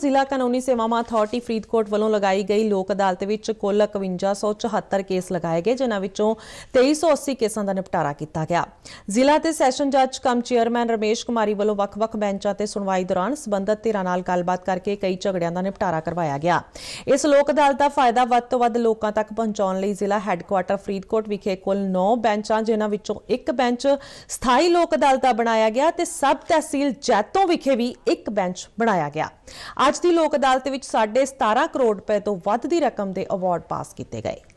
ਜ਼ਿਲ੍ਹਾ ਕਾਨੂੰਨੀ ਸੇਵਾਵਾਂ ਅਥਾਰਟੀ ਫਰੀਦਕੋਟ ਵੱਲੋਂ ਲਗਾਈ ਗਈ ਲੋਕ ਅਦਾਲਤ ਵਿੱਚ ਕੁੱਲ 5174 ਕੇਸ ਲਗਾਏ ਗਏ ਜਿਨ੍ਹਾਂ ਵਿੱਚੋਂ 2380 ਕੇਸਾਂ ਦਾ ਨਿਪਟਾਰਾ ਕੀਤਾ ਗਿਆ ਜ਼ਿਲ੍ਹਾ ਤੇ ਸੈਸ਼ਨ ਜੱਜ ਕਮ ਚੇਅਰਮੈਨ ਰਮੇਸ਼ ਕੁਮਾਰੀ ਵੱਲੋਂ ਵੱਖ-ਵੱਖ ਬੈਂਚਾਂ ਤੇ ਸੁਣਵਾਈ ਦੌਰਾਨ ਸਬੰਧਤ ਧਿਰਾਂ ਨਾਲ ਗੱਲਬਾਤ ਕਰਕੇ ਕਈ ਝਗੜਿਆਂ ਦਾ ਨਿਪਟਾਰਾ ਕਰਵਾਇਆ ਗਿਆ ਇਸ ਲੋਕ ਅਦਾਲਤ ਦਾ ਫਾਇਦਾ ਵੱਧ ਤੋਂ ਵੱਧ ਲੋਕਾਂ ਤੱਕ ਪਹੁੰਚਾਉਣ ਲਈ ਜ਼ਿਲ੍ਹਾ ਹੈੱਡਕੁਆਟਰ ਫਰੀਦਕੋਟ ਵਿਖੇ ਕੁੱਲ 9 ਬੈਂਚਾਂ ਜਿਨ੍ਹਾਂ ਵਿੱਚੋਂ ਇੱਕ ਬੈਂਚ ਸਥਾਈ ਲੋਕ ਅਦਾਲਤ ਦਾ ਬਣਾਇਆ ਗਿਆ ਤੇ ਸਬ ਤਹਿਸੀਲ ਜੈਤੋਂ ਵਿਖੇ ਵੀ ਇੱਕ ਬੈਂਚ ਬਣਾਇਆ ਗਿਆ ਅੱਜ ਦੀ ਲੋਕ ਅਦਾਲਤ ਵਿੱਚ 17.5 ਕਰੋੜ ਰੁਪਏ ਤੋਂ ਵੱਧ ਦੀ ਰਕਮ ਦੇ ਅਵਾਰਡ ਪਾਸ ਕੀਤੇ ਗਏ